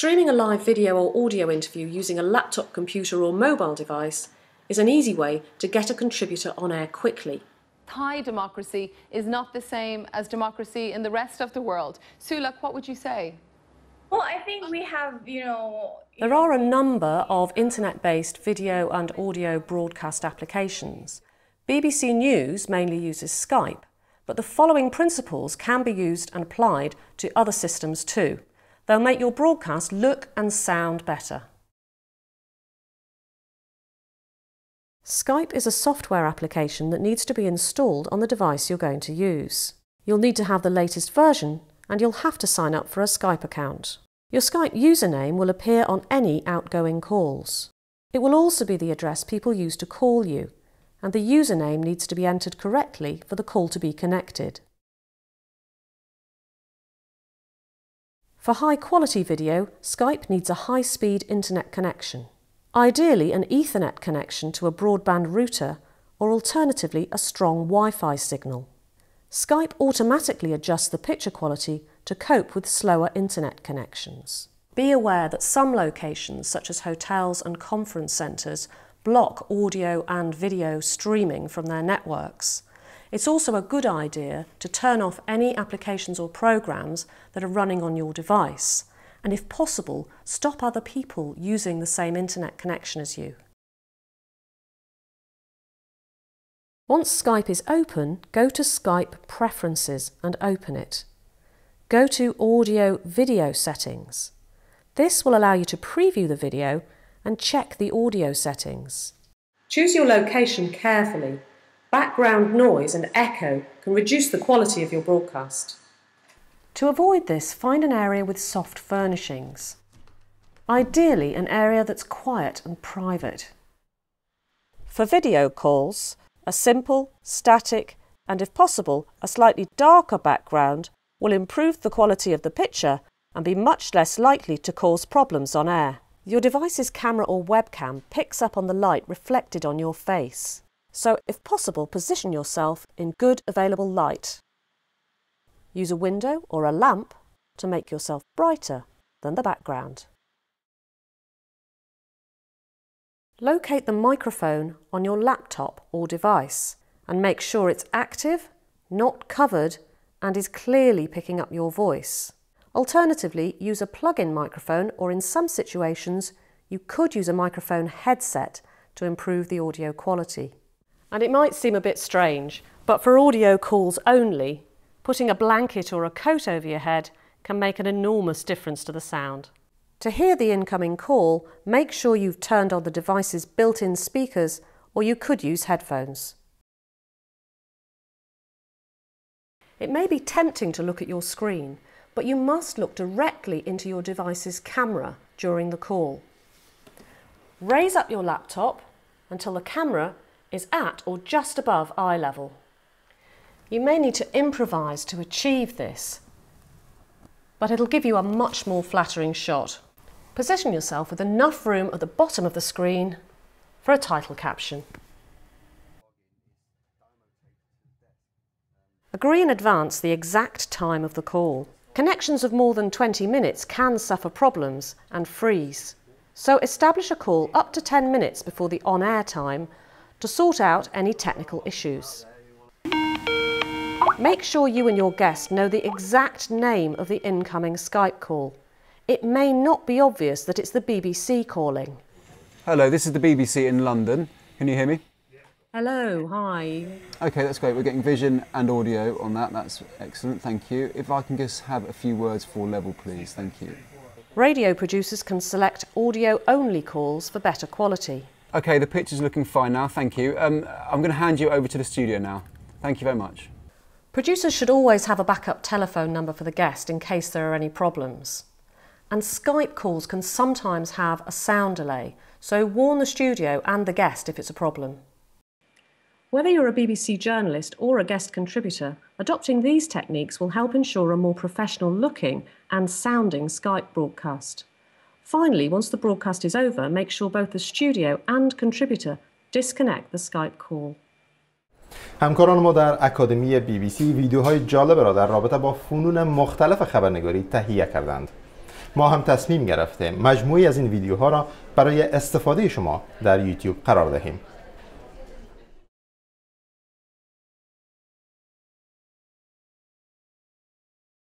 Streaming a live video or audio interview using a laptop computer or mobile device is an easy way to get a contributor on air quickly. Thai democracy is not the same as democracy in the rest of the world. Sulak, what would you say? Well, I think we have, you know... There are a number of internet-based video and audio broadcast applications. BBC News mainly uses Skype, but the following principles can be used and applied to other systems too. They'll make your broadcast look and sound better. Skype is a software application that needs to be installed on the device you're going to use. You'll need to have the latest version and you'll have to sign up for a Skype account. Your Skype username will appear on any outgoing calls. It will also be the address people use to call you, and the username needs to be entered correctly for the call to be connected. For high quality video, Skype needs a high speed internet connection. Ideally an Ethernet connection to a broadband router or alternatively a strong Wi-Fi signal. Skype automatically adjusts the picture quality to cope with slower internet connections. Be aware that some locations, such as hotels and conference centres, block audio and video streaming from their networks. It's also a good idea to turn off any applications or programs that are running on your device, and if possible, stop other people using the same internet connection as you. Once Skype is open, go to Skype Preferences and open it. Go to Audio Video Settings. This will allow you to preview the video and check the audio settings. Choose your location carefully Background noise and echo can reduce the quality of your broadcast. To avoid this, find an area with soft furnishings. Ideally, an area that's quiet and private. For video calls, a simple, static, and if possible, a slightly darker background will improve the quality of the picture and be much less likely to cause problems on air. Your device's camera or webcam picks up on the light reflected on your face so if possible position yourself in good available light. Use a window or a lamp to make yourself brighter than the background. Locate the microphone on your laptop or device and make sure it's active, not covered and is clearly picking up your voice. Alternatively, use a plug-in microphone or in some situations you could use a microphone headset to improve the audio quality. And it might seem a bit strange, but for audio calls only, putting a blanket or a coat over your head can make an enormous difference to the sound. To hear the incoming call, make sure you've turned on the device's built-in speakers or you could use headphones. It may be tempting to look at your screen, but you must look directly into your device's camera during the call. Raise up your laptop until the camera is at or just above eye level. You may need to improvise to achieve this, but it'll give you a much more flattering shot. Position yourself with enough room at the bottom of the screen for a title caption. Agree in advance the exact time of the call. Connections of more than 20 minutes can suffer problems and freeze. So establish a call up to 10 minutes before the on-air time to sort out any technical issues. Make sure you and your guest know the exact name of the incoming Skype call. It may not be obvious that it's the BBC calling. Hello, this is the BBC in London. Can you hear me? Hello, hi. Okay, that's great. We're getting vision and audio on that. That's excellent, thank you. If I can just have a few words for level, please. Thank you. Radio producers can select audio only calls for better quality. Okay, the picture's looking fine now, thank you. Um, I'm going to hand you over to the studio now. Thank you very much. Producers should always have a backup telephone number for the guest in case there are any problems. And Skype calls can sometimes have a sound delay, so warn the studio and the guest if it's a problem. Whether you're a BBC journalist or a guest contributor, adopting these techniques will help ensure a more professional looking and sounding Skype broadcast. Finally, once the broadcast is over, make sure both the studio and contributor disconnect the Skype call. همکاران ما در اکادمی بی بی سی ویدیوهای جالب را در رابطه با فنون مختلف خبرنگاری تهیه کردند. ما هم تصمیم گرفتیم مجموعی از این ویدیوها را برای استفاده شما در یوتیوب قرار دهیم.